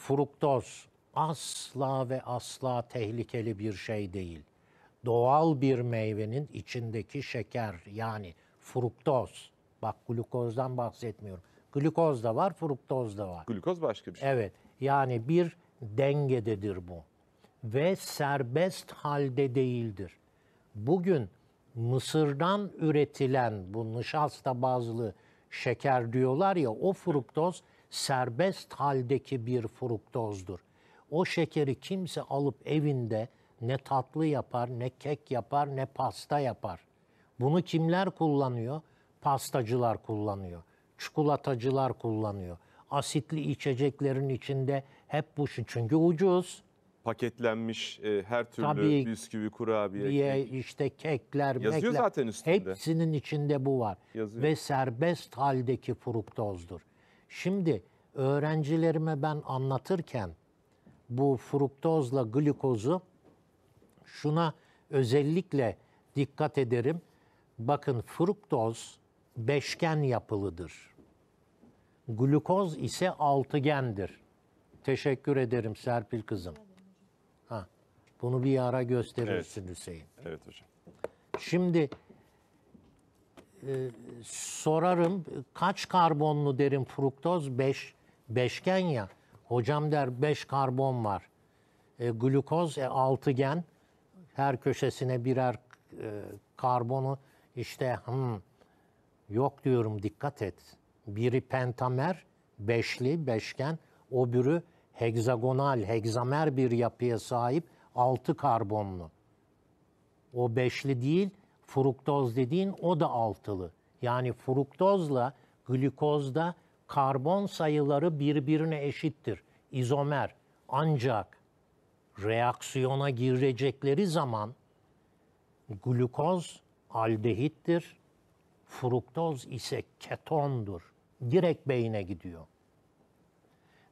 fruktoz asla ve asla tehlikeli bir şey değil. Doğal bir meyvenin içindeki şeker yani fruktoz. Bak glukozdan bahsetmiyorum. Glukoz da var, fruktoz da var. Glukoz başka bir şey. Evet. Yani bir dengededir bu. Ve serbest halde değildir. Bugün Mısır'dan üretilen bu nişasta bazlı şeker diyorlar ya o fruktoz serbest haldeki bir fruktozdur. O şekeri kimse alıp evinde ne tatlı yapar, ne kek yapar, ne pasta yapar. Bunu kimler kullanıyor? Pastacılar kullanıyor. Çikolatacılar kullanıyor. Asitli içeceklerin içinde hep bu şey. Çünkü ucuz. Paketlenmiş e, her türlü Tabii, bisküvi, kurabiye. Diye, işte kekler, Yazıyor mekler. zaten üstünde. Hepsinin içinde bu var. Yazıyor. Ve serbest haldeki fruktozdur. Şimdi öğrencilerime ben anlatırken bu fruktozla glukozu şuna özellikle dikkat ederim. Bakın fruktoz beşgen yapılıdır. Glukoz ise altıgendir. Teşekkür ederim Serpil kızım. Ha, bunu bir ara gösterirsin evet. Hüseyin. Evet hocam. Şimdi e, sorarım kaç karbonlu derim fruktoz 5 beşgen ya. Hocam der 5 karbon var. E, glukoz e, altıgen her köşesine birer e, karbonu işte hmm, yok diyorum dikkat et. Biri pentamer, beşli, beşgen, öbürü hexagonal hexamer bir yapıya sahip altı karbonlu. O beşli değil, fruktoz dediğin o da altılı. Yani fruktozla glukozda karbon sayıları birbirine eşittir. İzomer. Ancak reaksiyona girecekleri zaman glukoz aldehittir, fruktoz ise ketondur. Direkt beyine gidiyor.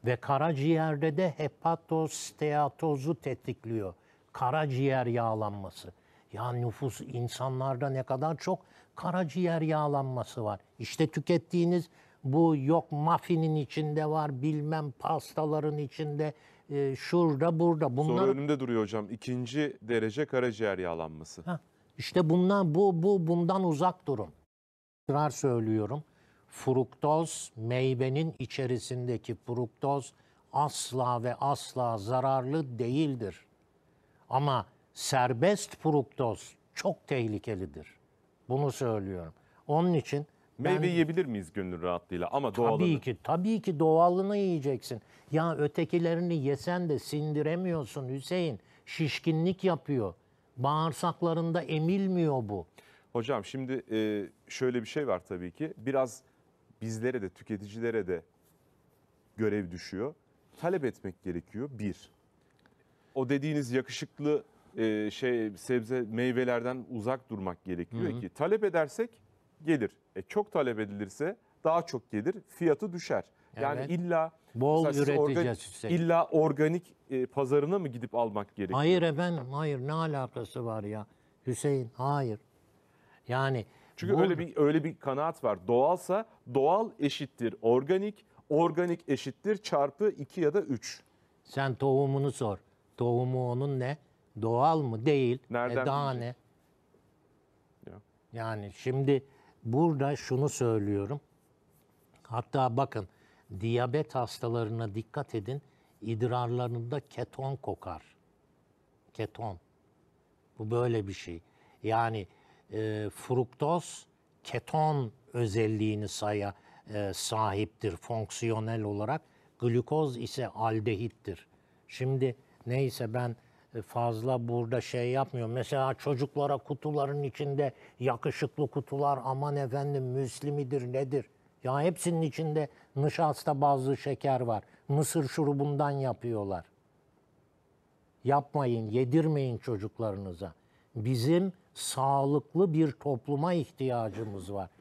Ve karaciğerde de hepatosteatozu tetikliyor. Karaciğer yağlanması. Ya nüfus insanlarda ne kadar çok karaciğer yağlanması var. İşte tükettiğiniz bu yok mafinin içinde var bilmem pastaların içinde e, şurada burada. Bunlar... Sonra önümde duruyor hocam ikinci derece karaciğer yağlanması. Heh, işte bundan bu bu bundan uzak durun. Tekrar söylüyorum fruktoz meyvenin içerisindeki fruktoz asla ve asla zararlı değildir. Ama serbest fruktoz çok tehlikelidir. Bunu söylüyorum. Onun için Meyve ben, yiyebilir miyiz gönül rahatlığıyla ama doğalını? Tabii ki, tabii ki doğalını yiyeceksin. Ya ötekilerini yesen de sindiremiyorsun Hüseyin. Şişkinlik yapıyor. Bağırsaklarında emilmiyor bu. Hocam şimdi e, şöyle bir şey var tabii ki. Biraz bizlere de tüketicilere de görev düşüyor. Talep etmek gerekiyor bir. O dediğiniz yakışıklı e, şey sebze meyvelerden uzak durmak gerekiyor hı hı. ki talep edersek gelir. E, çok talep edilirse daha çok gelir, fiyatı düşer. Evet. Yani illa bol üreteceğiz organik, işte. illa organik e, pazarına mı gidip almak gerekiyor? Hayır efendim, hayır ne alakası var ya Hüseyin? Hayır. Yani çünkü bu... öyle bir öyle bir kanaat var. Doğalsa doğal eşittir organik, organik eşittir çarpı 2 ya da 3. Sen tohumunu sor. Tohumu onun ne? doğal mı değil. E, Nereden daha ne? Yani şimdi burada şunu söylüyorum. Hatta bakın diyabet hastalarına dikkat edin. İdrarlarında keton kokar. Keton. Bu böyle bir şey. Yani e, fruktoz keton özelliğini saya e, sahiptir fonksiyonel olarak. Glukoz ise aldehittir. Şimdi neyse ben e, fazla burada şey yapmıyor. Mesela çocuklara kutuların içinde yakışıklı kutular aman efendim müslimidir nedir? Ya hepsinin içinde nişasta bazı şeker var. Mısır şurubundan yapıyorlar. Yapmayın, yedirmeyin çocuklarınıza. Bizim sağlıklı bir topluma ihtiyacımız var.